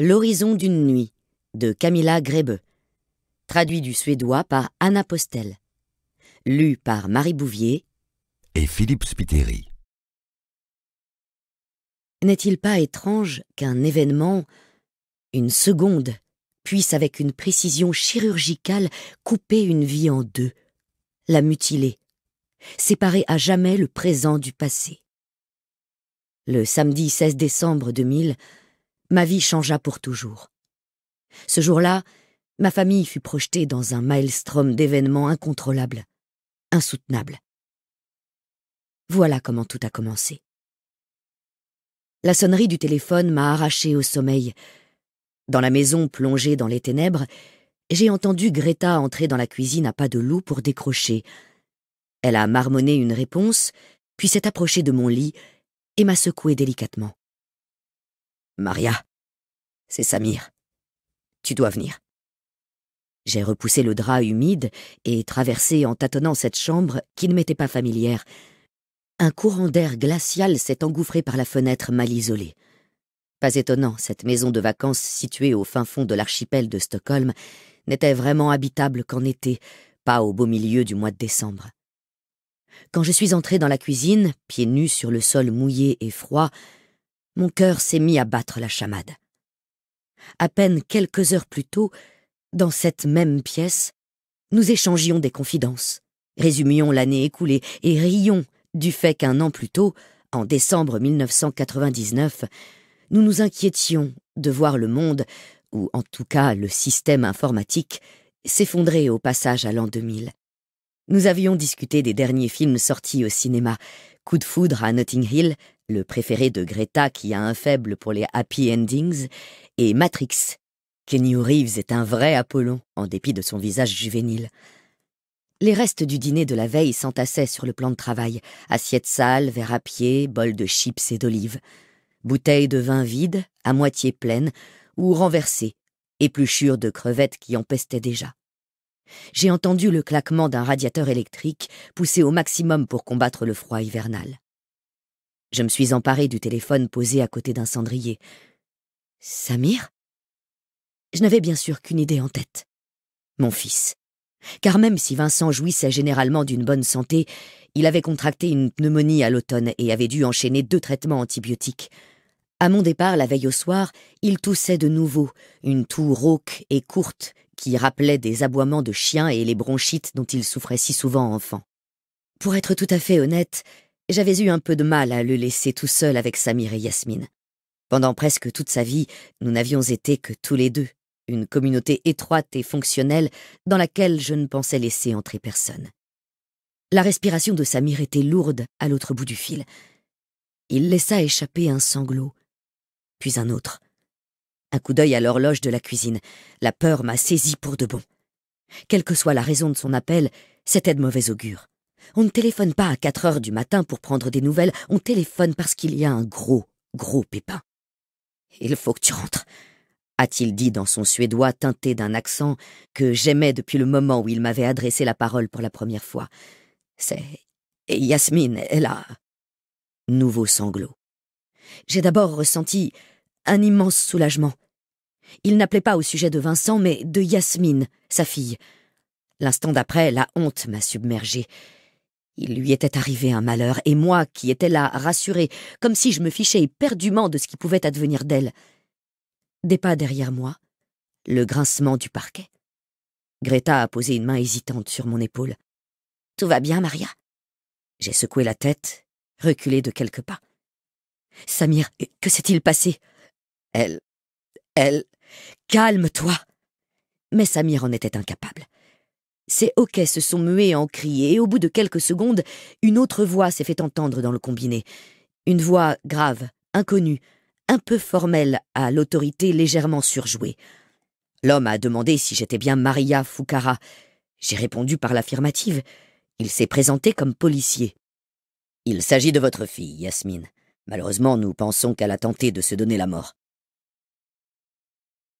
L'horizon d'une nuit de Camilla Grebe, traduit du suédois par Anna Postel, lu par Marie Bouvier et Philippe Spiteri. N'est-il pas étrange qu'un événement, une seconde, puisse avec une précision chirurgicale couper une vie en deux, la mutiler, séparer à jamais le présent du passé. Le samedi 16 décembre 2000, ma vie changea pour toujours. Ce jour-là, ma famille fut projetée dans un maelstrom d'événements incontrôlables, insoutenables. Voilà comment tout a commencé. La sonnerie du téléphone m'a arraché au sommeil. Dans la maison plongée dans les ténèbres, j'ai entendu Greta entrer dans la cuisine à pas de loup pour décrocher. Elle a marmonné une réponse, puis s'est approchée de mon lit et m'a secouée délicatement. Maria, c'est Samir. Tu dois venir. J'ai repoussé le drap humide et traversé en tâtonnant cette chambre qui ne m'était pas familière. Un courant d'air glacial s'est engouffré par la fenêtre mal isolée. Pas étonnant, cette maison de vacances située au fin fond de l'archipel de Stockholm n'était vraiment habitable qu'en été, pas au beau milieu du mois de décembre. Quand je suis entrée dans la cuisine, pieds nus sur le sol mouillé et froid, mon cœur s'est mis à battre la chamade. À peine quelques heures plus tôt, dans cette même pièce, nous échangions des confidences, résumions l'année écoulée et rions du fait qu'un an plus tôt, en décembre 1999, nous nous inquiétions de voir le monde, ou en tout cas le système informatique, s'effondrer au passage à l'an 2000. Nous avions discuté des derniers films sortis au cinéma, Coup de foudre à Notting Hill, le préféré de Greta qui a un faible pour les happy endings, et Matrix. Kenny Reeves est un vrai Apollon, en dépit de son visage juvénile. Les restes du dîner de la veille s'entassaient sur le plan de travail, assiettes sales, verres à pied, bols de chips et d'olives, bouteilles de vin vides, à moitié pleines, ou renversées, épluchures de crevettes qui empestaient déjà. J'ai entendu le claquement d'un radiateur électrique poussé au maximum pour combattre le froid hivernal. Je me suis emparé du téléphone posé à côté d'un cendrier. Samir Je n'avais bien sûr qu'une idée en tête. Mon fils. Car même si Vincent jouissait généralement d'une bonne santé, il avait contracté une pneumonie à l'automne et avait dû enchaîner deux traitements antibiotiques. À mon départ, la veille au soir, il toussait de nouveau, une toux rauque et courte qui rappelait des aboiements de chiens et les bronchites dont il souffrait si souvent enfant. Pour être tout à fait honnête, j'avais eu un peu de mal à le laisser tout seul avec Samir et Yasmine. Pendant presque toute sa vie, nous n'avions été que tous les deux, une communauté étroite et fonctionnelle dans laquelle je ne pensais laisser entrer personne. La respiration de Samir était lourde à l'autre bout du fil. Il laissa échapper un sanglot, puis un autre. Un coup d'œil à l'horloge de la cuisine. La peur m'a saisi pour de bon. Quelle que soit la raison de son appel, c'était de mauvais augure. On ne téléphone pas à quatre heures du matin pour prendre des nouvelles, on téléphone parce qu'il y a un gros, gros pépin. Il faut que tu rentres, a-t-il dit dans son suédois teinté d'un accent que j'aimais depuis le moment où il m'avait adressé la parole pour la première fois. C'est Yasmine, elle a. Nouveau sanglot. J'ai d'abord ressenti un immense soulagement. Il n'appelait pas au sujet de Vincent, mais de Yasmine, sa fille. L'instant d'après, la honte m'a submergée. Il lui était arrivé un malheur, et moi, qui étais là, rassurée, comme si je me fichais éperdument de ce qui pouvait advenir d'elle. Des pas derrière moi, le grincement du parquet. Greta a posé une main hésitante sur mon épaule. Tout va bien, Maria J'ai secoué la tête, reculé de quelques pas. Samir, que s'est-il passé Elle. Elle. Calme-toi Mais Samir en était incapable. Ces hoquets se sont mués en cris, et au bout de quelques secondes, une autre voix s'est fait entendre dans le combiné. Une voix grave, inconnue, un peu formelle à l'autorité légèrement surjouée. L'homme a demandé si j'étais bien Maria Foucara. J'ai répondu par l'affirmative. Il s'est présenté comme policier. Il s'agit de votre fille, Yasmine. Malheureusement, nous pensons qu'elle a tenté de se donner la mort.